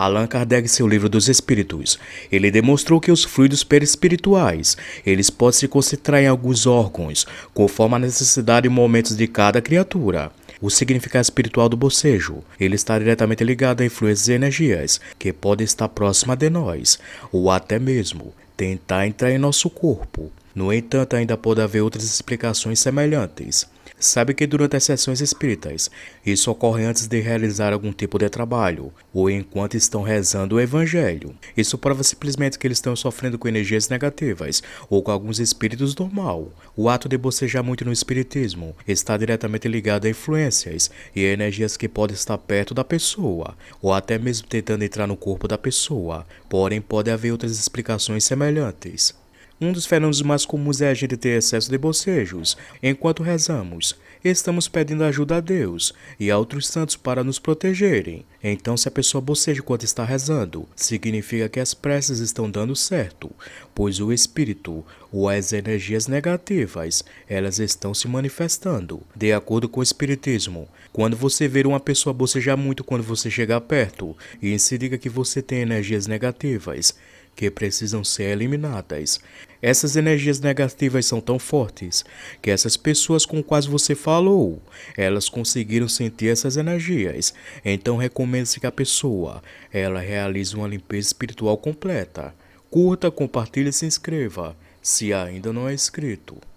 Allan Kardec, seu livro dos Espíritos, ele demonstrou que os fluidos perispirituais, eles podem se concentrar em alguns órgãos, conforme a necessidade e momentos de cada criatura. O significado espiritual do bocejo, ele está diretamente ligado a influências e energias que podem estar próximas de nós, ou até mesmo tentar entrar em nosso corpo. No entanto, ainda pode haver outras explicações semelhantes. Sabe que durante as sessões espíritas, isso ocorre antes de realizar algum tipo de trabalho, ou enquanto estão rezando o evangelho. Isso prova simplesmente que eles estão sofrendo com energias negativas, ou com alguns espíritos do mal. O ato de bocejar muito no espiritismo está diretamente ligado a influências e energias que podem estar perto da pessoa, ou até mesmo tentando entrar no corpo da pessoa, porém pode haver outras explicações semelhantes. Um dos fenômenos mais comuns é a gente ter excesso de bocejos. Enquanto rezamos, estamos pedindo ajuda a Deus e a outros santos para nos protegerem. Então, se a pessoa boceja enquanto está rezando, significa que as preces estão dando certo, pois o espírito ou as energias negativas, elas estão se manifestando. De acordo com o espiritismo, quando você ver uma pessoa bocejar muito quando você chegar perto e se diga que você tem energias negativas, que precisam ser eliminadas. Essas energias negativas são tão fortes que essas pessoas com quais você falou, elas conseguiram sentir essas energias. Então recomenda-se que a pessoa, ela realize uma limpeza espiritual completa. Curta, compartilhe e se inscreva, se ainda não é inscrito.